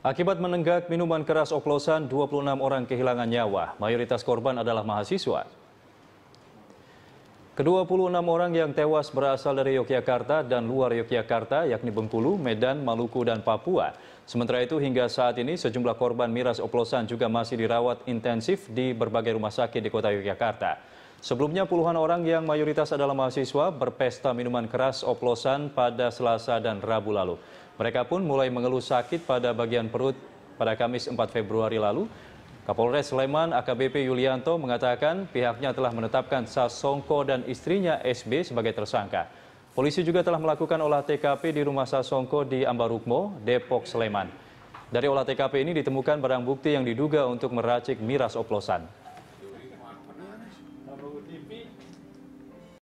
Akibat menenggak minuman keras oplosan, 26 orang kehilangan nyawa. Mayoritas korban adalah mahasiswa. Kedua puluh enam orang yang tewas berasal dari Yogyakarta dan luar Yogyakarta, yakni Bengkulu, Medan, Maluku, dan Papua. Sementara itu, hingga saat ini sejumlah korban miras oplosan juga masih dirawat intensif di berbagai rumah sakit di kota Yogyakarta. Sebelumnya puluhan orang yang mayoritas adalah mahasiswa berpesta minuman keras oplosan pada Selasa dan Rabu lalu. Mereka pun mulai mengeluh sakit pada bagian perut pada Kamis 4 Februari lalu. Kapolres Sleman AKBP Yulianto mengatakan pihaknya telah menetapkan Sasongko dan istrinya SB sebagai tersangka. Polisi juga telah melakukan olah TKP di rumah Sasongko di Ambarukmo, Depok, Sleman. Dari olah TKP ini ditemukan barang bukti yang diduga untuk meracik miras oplosan.